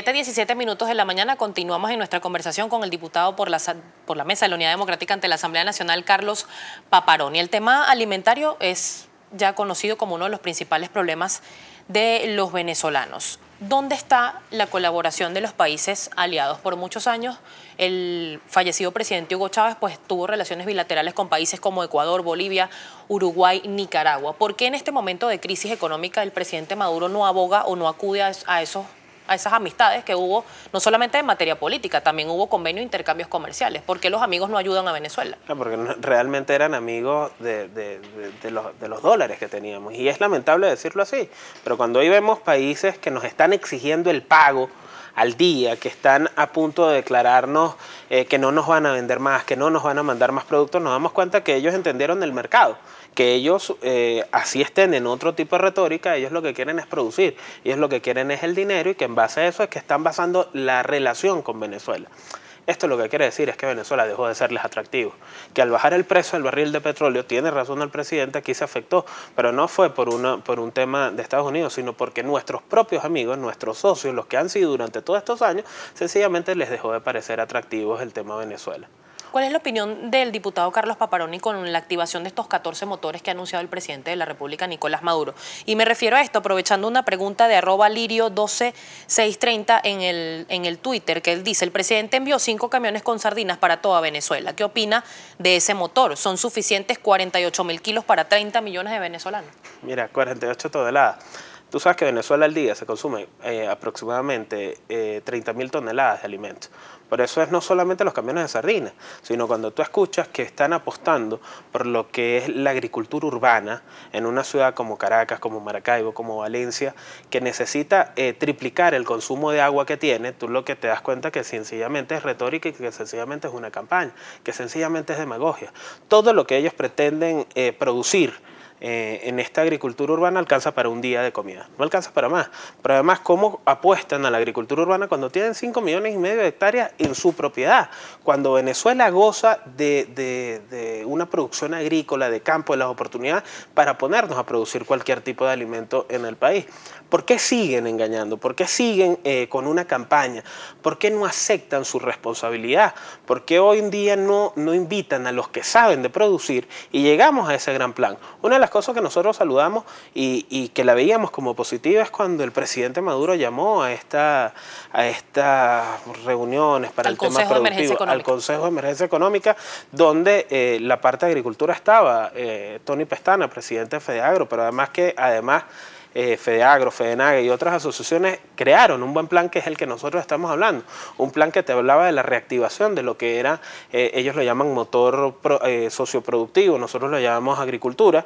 7, 17 minutos de la mañana continuamos en nuestra conversación con el diputado por la, por la Mesa de la Unidad Democrática ante la Asamblea Nacional, Carlos Paparón. Y el tema alimentario es ya conocido como uno de los principales problemas de los venezolanos. ¿Dónde está la colaboración de los países aliados? Por muchos años, el fallecido presidente Hugo Chávez pues, tuvo relaciones bilaterales con países como Ecuador, Bolivia, Uruguay, Nicaragua. ¿Por qué en este momento de crisis económica el presidente Maduro no aboga o no acude a, a esos a esas amistades que hubo, no solamente en materia política, también hubo convenios, e intercambios comerciales. ¿Por qué los amigos no ayudan a Venezuela? porque realmente eran amigos de los dólares que teníamos. Y es lamentable decirlo así, pero cuando hoy vemos países que nos están exigiendo el pago, al día, que están a punto de declararnos eh, que no nos van a vender más, que no nos van a mandar más productos, nos damos cuenta que ellos entendieron el mercado, que ellos eh, así estén en otro tipo de retórica, ellos lo que quieren es producir, ellos lo que quieren es el dinero y que en base a eso es que están basando la relación con Venezuela. Esto lo que quiere decir es que Venezuela dejó de serles atractivo. Que al bajar el precio del barril de petróleo, tiene razón el presidente, aquí se afectó, pero no fue por, por un tema de Estados Unidos, sino porque nuestros propios amigos, nuestros socios, los que han sido durante todos estos años, sencillamente les dejó de parecer atractivos el tema Venezuela. ¿Cuál es la opinión del diputado Carlos Paparoni con la activación de estos 14 motores que ha anunciado el presidente de la República, Nicolás Maduro? Y me refiero a esto, aprovechando una pregunta de arroba lirio 12630 en el, en el Twitter, que él dice, el presidente envió cinco camiones con sardinas para toda Venezuela. ¿Qué opina de ese motor? ¿Son suficientes 48 mil kilos para 30 millones de venezolanos? Mira, 48 toneladas. Tú sabes que en Venezuela al día se consume eh, aproximadamente 30.000 eh, toneladas de alimentos. Por eso es no solamente los camiones de sardinas, sino cuando tú escuchas que están apostando por lo que es la agricultura urbana en una ciudad como Caracas, como Maracaibo, como Valencia, que necesita eh, triplicar el consumo de agua que tiene, tú lo que te das cuenta que sencillamente es retórica y que sencillamente es una campaña, que sencillamente es demagogia. Todo lo que ellos pretenden producir, eh, en esta agricultura urbana alcanza para un día de comida, no alcanza para más. Pero además, ¿cómo apuestan a la agricultura urbana cuando tienen 5 millones y medio de hectáreas en su propiedad? Cuando Venezuela goza de, una producción agrícola, de campo, de las oportunidades para ponernos a producir cualquier tipo de alimento en el país. ¿Por qué siguen engañando? ¿Por qué siguen eh, con una campaña? ¿Por qué no aceptan su responsabilidad? ¿Por qué hoy en día no, no invitan a los que saben de producir y llegamos a ese gran plan? Una de las cosas que nosotros saludamos y, que la veíamos como positiva es cuando el presidente Maduro llamó a esta a estas reuniones para el Consejo tema productivo, al Consejo de Emergencia Económica, donde eh, la parte de agricultura estaba eh, Tony Pestana, presidente de Fedeagro, pero además que además eh, FEDEAGRO, FEDENAGE y otras asociaciones crearon un buen plan que es el que nosotros estamos hablando. Un plan que te hablaba de la reactivación de lo que era, eh, ellos lo llaman motor eh, socioproductivo, nosotros lo llamamos agricultura,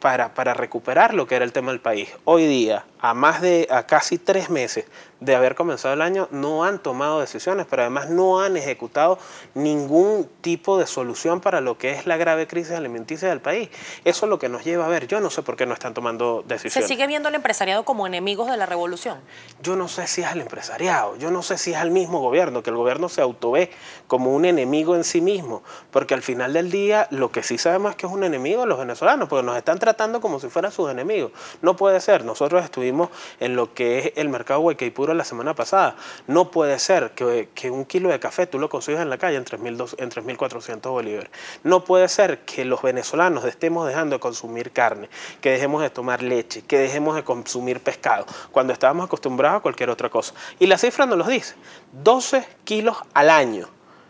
para, para recuperar lo que era el tema del país. Hoy día, a más de a casi tres meses de haber comenzado el año, no han tomado decisiones, pero además no han ejecutado ningún tipo de solución para lo que es la grave crisis alimenticia del país. Eso es lo que nos lleva a ver. Yo no sé por qué no están tomando decisiones ¿Se sigue viendo al empresariado como enemigos de la revolución? Yo no sé si es al empresariado, yo no sé si es al mismo gobierno, que el gobierno se autove como un enemigo en sí mismo, porque al final del día lo que sí sabemos es que es un enemigo de los venezolanos, porque nos están tratando como si fueran sus enemigos. No puede ser, nosotros estuvimos en lo que es el mercado puro la semana pasada, no puede ser que, que un kilo de café tú lo consigues en la calle en 3.400 bolívares. No puede ser que los venezolanos estemos dejando de consumir carne, que dejemos de tomar leche que dejemos de consumir pescado, cuando estábamos acostumbrados a cualquier otra cosa. Y la cifra nos lo dice, 12 kilos al año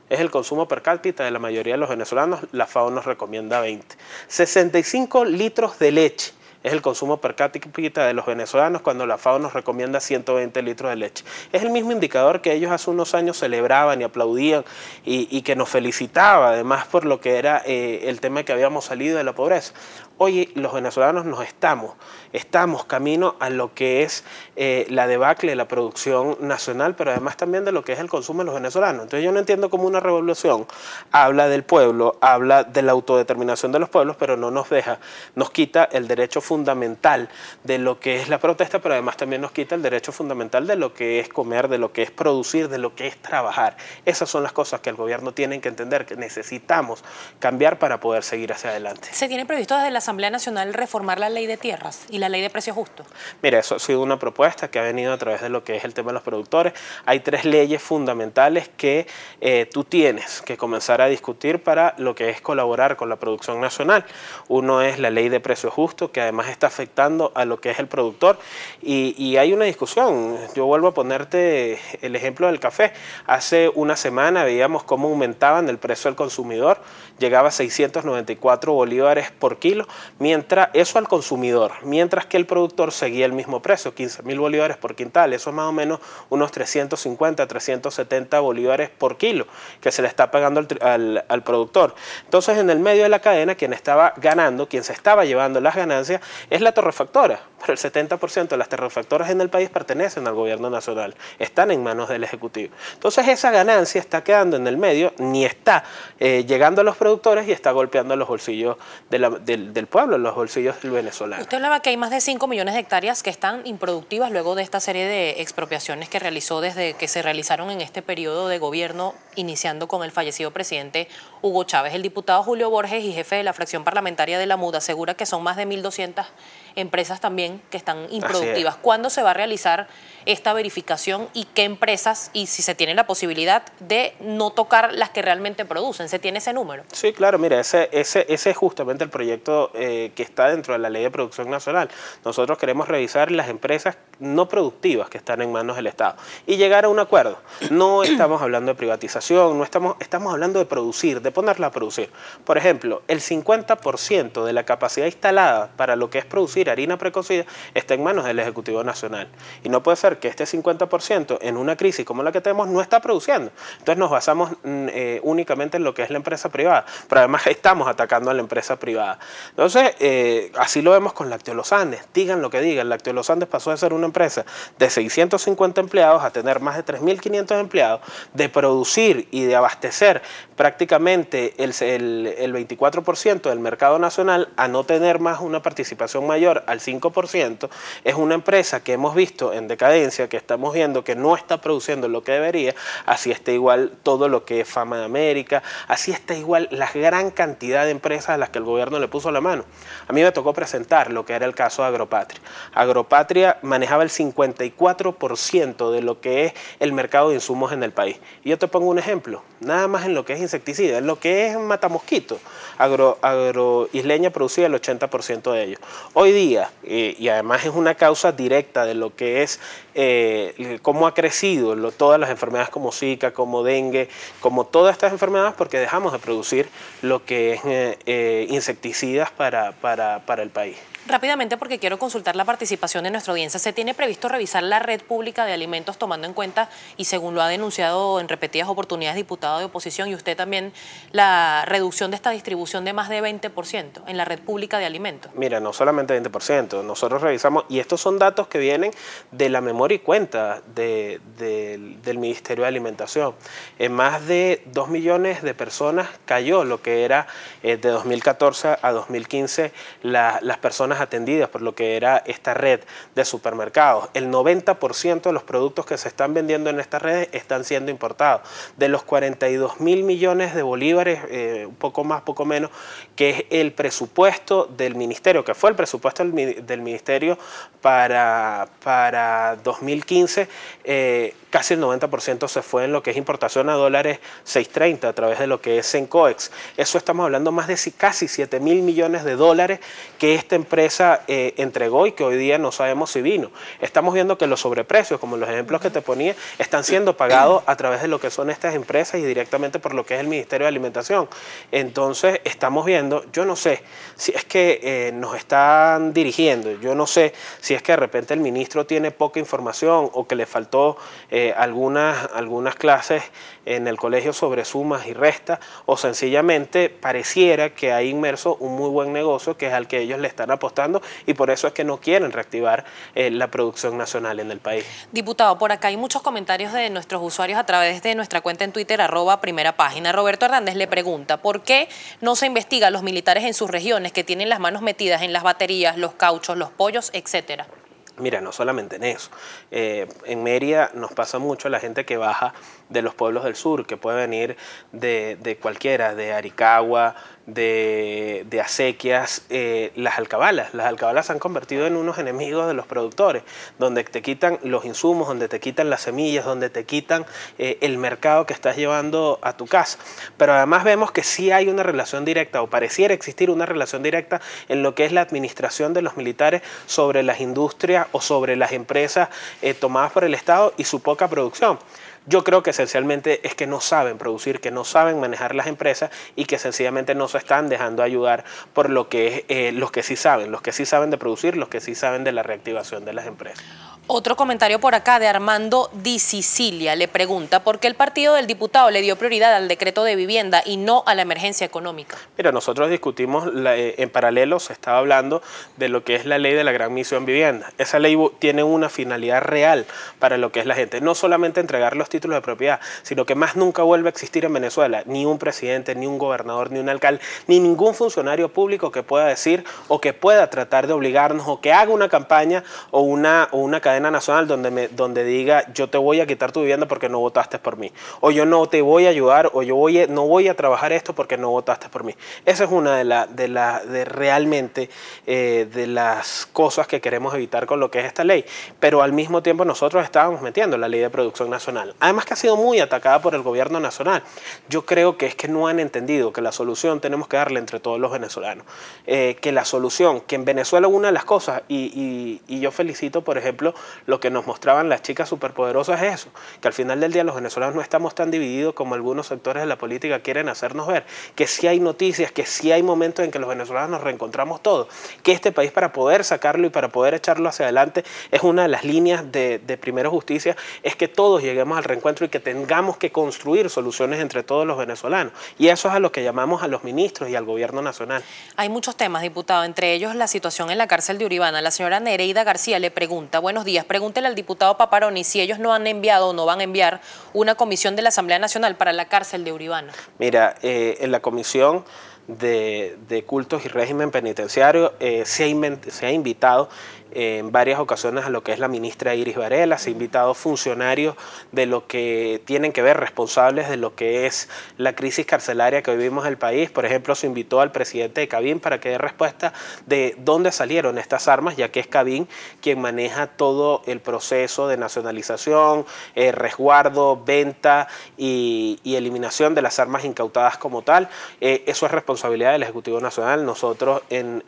es el consumo per cápita de la mayoría de los venezolanos, la FAO nos recomienda 20. 65 litros de leche es el consumo per cápita de los venezolanos cuando la FAO nos recomienda 120 litros de leche. Es el mismo indicador que ellos hace unos años celebraban y aplaudían y, que nos felicitaba además por lo que era eh, el tema que habíamos salido de la pobreza. Hoy los venezolanos nos estamos, estamos camino a lo que es eh, la debacle de la producción nacional, pero además también de lo que es el consumo de los venezolanos. Entonces yo no entiendo cómo una revolución habla del pueblo, habla de la autodeterminación de los pueblos, pero no nos deja, nos quita el derecho fundamental fundamental de lo que es la protesta, pero además también nos quita el derecho fundamental de lo que es comer, de lo que es producir, de lo que es trabajar. Esas son las cosas que el gobierno tiene que entender, que necesitamos cambiar para poder seguir hacia adelante. ¿Se tiene previsto desde la Asamblea Nacional reformar la ley de tierras y la ley de precios justos? Mira, eso ha sido una propuesta que ha venido a través de lo que es el tema de los productores. Hay tres leyes fundamentales que eh, tú tienes que comenzar a discutir para lo que es colaborar con la producción nacional. Uno es la ley de precios justos, que además más está afectando a lo que es el productor. Y, hay una discusión. Yo vuelvo a ponerte el ejemplo del café. Hace una semana veíamos cómo aumentaban el precio al consumidor, llegaba a 694 bolívares por kilo, mientras eso al consumidor, mientras que el productor seguía el mismo precio, 15 mil bolívares por quintal. Eso es más o menos unos 350, 370 bolívares por kilo que se le está pagando al productor. Entonces, en el medio de la cadena, quien estaba ganando, quien se estaba llevando las ganancias, es la torrefactora, pero el 70% de las torrefactoras en el país pertenecen al gobierno nacional, están en manos del Ejecutivo. Entonces esa ganancia está quedando en el medio, ni está eh, llegando a los productores y está golpeando los bolsillos del, pueblo, los bolsillos del venezolano. Usted hablaba que hay más de 5 millones de hectáreas que están improductivas luego de esta serie de expropiaciones que realizó desde que se realizaron en este periodo de gobierno, iniciando con el fallecido presidente Hugo Chávez. El diputado Julio Borges y jefe de la fracción parlamentaria de la MUDA asegura que son más de 1.200 kenttä empresas también que están improductivas. ¿Cuándo se va a realizar esta verificación y qué empresas y si se tiene la posibilidad de no tocar las que realmente producen? ¿Se tiene ese número? Sí, claro, mira, ese, es justamente el proyecto eh, que está dentro de la Ley de Producción Nacional. Nosotros queremos revisar las empresas no productivas que están en manos del Estado y llegar a un acuerdo. No estamos hablando de privatización, no estamos, estamos hablando de producir, de ponerla a producir. Por ejemplo, el 50% de la capacidad instalada para lo que es producir harina precocida está en manos del Ejecutivo Nacional. Y no puede ser que este 50% en una crisis como la que tenemos no está produciendo. Entonces nos basamos mm, eh, únicamente en lo que es la empresa privada, pero además estamos atacando a la empresa privada. Entonces, eh, así lo vemos con Lacteolos Andes. Digan lo que digan, Lacteolos Andes pasó de ser una empresa de 650 empleados a tener más de 3.500 empleados, de producir y de abastecer prácticamente el, el 24% del mercado nacional a no tener más una participación mayor al 5%, es una empresa que hemos visto en decadencia, que estamos viendo que no está produciendo lo que debería, así está igual todo lo que es Fama de América, así está igual la gran cantidad de empresas a las que el gobierno le puso la mano. A mí me tocó presentar lo que era el caso de Agropatria. Agropatria manejaba el 54% de lo que es el mercado de insumos en el país. Y yo te pongo un ejemplo, nada más en lo que es insecticida, en lo que es matamosquito. Agro, producía el 80% de ello. Hoy día eh, y además es una causa directa de lo que es eh, cómo ha crecido todas las enfermedades como Zika, como dengue, como todas estas enfermedades, porque dejamos de producir lo que es eh, insecticidas para el país. Rápidamente, porque quiero consultar la participación de nuestra audiencia, ¿se tiene previsto revisar la red pública de alimentos tomando en cuenta, y según lo ha denunciado en repetidas oportunidades diputado de oposición y usted también, la reducción de esta distribución de más de 20% en la red pública de alimentos? Mira, no solamente 20%, nosotros revisamos, y estos son datos que vienen de la memoria y cuenta del Ministerio de Alimentación. En más de 2 millones de personas cayó lo que era eh, de 2014 a 2015 las personas atendidas por lo que era esta red de supermercados. El 90% de los productos que se están vendiendo en estas redes están siendo importados. De los 42 mil millones de bolívares, eh, un poco más, poco menos, que es el presupuesto del ministerio, que fue el presupuesto del, ministerio para, para 2015, eh, casi el 90% se fue en lo que es importación a dólares 630 a través de lo que es COEX Eso estamos hablando más de casi 7 mil millones de dólares que esta empresa eh, entregó y que hoy día no sabemos si vino. Estamos viendo que los sobreprecios, como los ejemplos que te ponía, están siendo pagados a través de lo que son estas empresas y directamente por lo que es el Ministerio de Alimentación. Entonces, estamos viendo, yo no sé si es que eh, nos están dirigiendo, yo no sé si es que de repente el ministro tiene poca información o que le faltó eh, algunas, algunas clases en el colegio sobre sumas y restas, o sencillamente pareciera que hay inmerso un muy buen negocio que es al que ellos le están apostando y por eso es que no quieren reactivar eh, la producción nacional en el país. Diputado, por acá hay muchos comentarios de nuestros usuarios a través de nuestra cuenta en Twitter, arroba primera página. Roberto Hernández le pregunta, ¿por qué no se investiga a los militares en sus regiones que tienen las manos metidas en las baterías, los cauchos, los pollos, etcétera? Mira, no solamente en eso. Eh, en Mérida nos pasa mucho la gente que baja de los pueblos del sur, que puede venir de, de cualquiera, de Aricagua, de, acequias, eh, las alcabalas. Las alcabalas se han convertido en unos enemigos de los productores, donde te quitan los insumos, donde te quitan las semillas, donde te quitan eh, el mercado que estás llevando a tu casa. Pero además vemos que sí hay una relación directa, o pareciera existir una relación directa en lo que es la administración de los militares sobre las industrias o sobre las empresas eh, tomadas por el Estado y su poca producción. Yo creo que esencialmente es que no saben producir, que no saben manejar las empresas y que sencillamente no se están dejando ayudar por lo que es, eh, los que sí saben, los que sí saben de producir, los que sí saben de la reactivación de las empresas. Otro comentario por acá de Armando Di Sicilia le pregunta por qué el partido del diputado le dio prioridad al decreto de vivienda y no a la emergencia económica. Mira, nosotros discutimos eh, en paralelo, se estaba hablando de lo que es la ley de la gran misión vivienda. Esa ley tiene una finalidad real para lo que es la gente, no solamente entregar los títulos de propiedad, sino que más nunca vuelve a existir en Venezuela ni un presidente, ni un gobernador, ni un alcalde, ni ningún funcionario público que pueda decir o que pueda tratar de obligarnos o que haga una campaña o una, o una cadena nacional donde, me, donde diga yo te voy a quitar tu vivienda porque no votaste por mí, o yo no te voy a ayudar, o yo voy no voy a trabajar esto porque no votaste por mí. Esa es una de las, de la, de realmente, eh, de las cosas que queremos evitar con lo que es esta ley, pero al mismo tiempo nosotros estábamos metiendo la ley de producción nacional, además que ha sido muy atacada por el gobierno nacional. Yo creo que es que no han entendido que la solución tenemos que darle entre todos los venezolanos, eh, que la solución, que en Venezuela una de las cosas, y yo felicito, por ejemplo, lo que nos mostraban las chicas superpoderosas es eso, que al final del día los venezolanos no estamos tan divididos como algunos sectores de la política quieren hacernos ver, que sí hay noticias, que sí hay momentos en que los venezolanos nos reencontramos todos, que este país para poder sacarlo y para poder echarlo hacia adelante es una de las líneas de, de Primero Justicia, es que todos lleguemos al reencuentro y que tengamos que construir soluciones entre todos los venezolanos. Y eso es a lo que llamamos a los ministros y al gobierno nacional. Hay muchos temas, diputado, entre ellos la situación en la cárcel de Uribana. La señora Nereida García le pregunta, buenos días. Pregúntele al diputado Paparoni si ellos no han enviado o no van a enviar una comisión de la Asamblea Nacional para la cárcel de Uribana. Mira, eh, en la comisión... De, cultos y régimen penitenciario eh, se, ha invitado en varias ocasiones a lo que es la ministra Iris Varela, se ha invitado funcionarios de lo que tienen que ver, responsables de lo que es la crisis carcelaria que vivimos en el país. Por ejemplo, se invitó al presidente de Cabín para que dé respuesta de dónde salieron estas armas, ya que es Cabín quien maneja todo el proceso de nacionalización, eh, resguardo, venta y, eliminación de las armas incautadas como tal. Eh, eso es responsabilidad del Ejecutivo Nacional. Nosotros en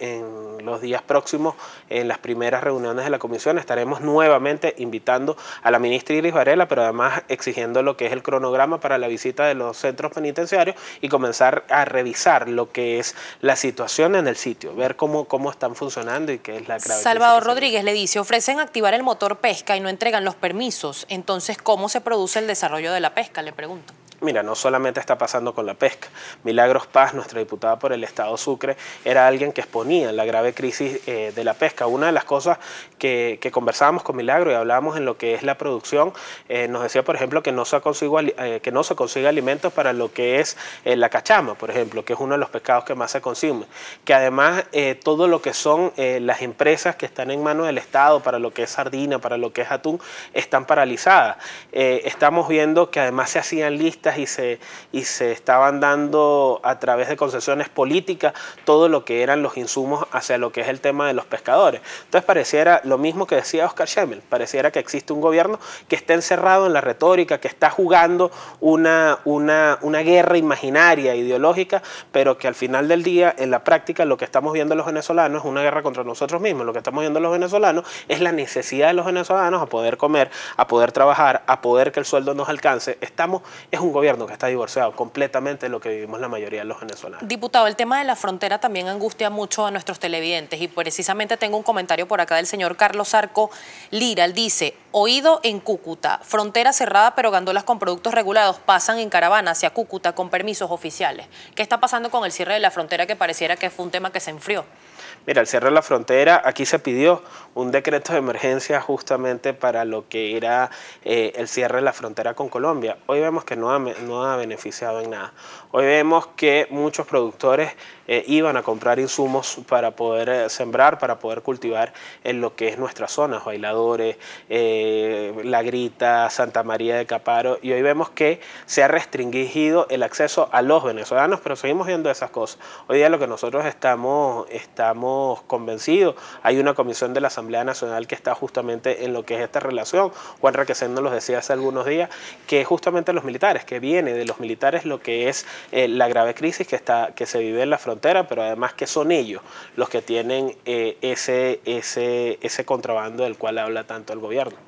los días próximos, en las primeras reuniones de la comisión estaremos nuevamente invitando a la ministra Iris Varela, pero además exigiendo lo que es el cronograma para la visita de los centros penitenciarios y comenzar a revisar lo que es la situación en el sitio, ver cómo, cómo están funcionando y qué es la Salvador Rodríguez le dice, ofrecen activar el motor pesca y no entregan los permisos, entonces ¿cómo se produce el desarrollo de la pesca? Le pregunto. Mira, no solamente está pasando con la pesca. Milagros Paz, nuestra diputada por el Estado Sucre, era alguien que exponía la grave crisis eh, de la pesca. Una de las cosas que, conversábamos con Milagro y hablábamos en lo que es la producción, eh, nos decía, por ejemplo, que no se, eh, que no se consigue alimentos para lo que es la cachama, por ejemplo, que es uno de los pescados que más se consume. Que además todo lo que son las empresas que están en manos del Estado para lo que es sardina, para lo que es atún, están paralizadas. estamos viendo que además se hacían listas y se, y se estaban dando a través de concesiones políticas todo lo que eran los insumos hacia lo que es el tema de los pescadores. Entonces pareciera lo mismo que decía Oscar Schemmel, pareciera que existe un gobierno que está encerrado en la retórica, que está jugando una, una, guerra imaginaria, ideológica, pero que al final del día, en la práctica, lo que estamos viendo los venezolanos es una guerra contra nosotros mismos. Lo que estamos viendo los venezolanos es la necesidad de los venezolanos a poder comer, a poder trabajar, a poder que el sueldo nos alcance. Estamos, es un gobierno que está divorciado completamente de lo que vivimos la mayoría de los venezolanos. Diputado, el tema de la frontera también angustia mucho a nuestros televidentes y precisamente tengo un comentario por acá del señor Carlos Arco Lira. dice, oído en Cúcuta, frontera cerrada pero gandolas con productos regulados pasan en caravana hacia Cúcuta con permisos oficiales. ¿Qué está pasando con el cierre de la frontera que pareciera que fue un tema que se enfrió? Mira, el cierre de la frontera, aquí se pidió un decreto de emergencia justamente para lo que era eh, el cierre de la frontera con Colombia. Hoy vemos que no ha, beneficiado en nada. Hoy vemos que muchos productores eh, iban a comprar insumos para poder eh, sembrar, para poder cultivar en lo que es nuestras zonas, bailadores, La Grita, Santa María de Caparo, y hoy vemos que se ha restringido el acceso a los venezolanos, pero seguimos viendo esas cosas. Hoy día lo que nosotros estamos, estamos convencido, Hay una comisión de la Asamblea Nacional que está justamente en lo que es esta relación. Juan Requesén nos decía hace algunos días, que es justamente los militares, que viene de los militares lo que es eh, la grave crisis que, está, que se vive en la frontera, pero además que son ellos los que tienen eh, ese, ese, ese contrabando del cual habla tanto el gobierno.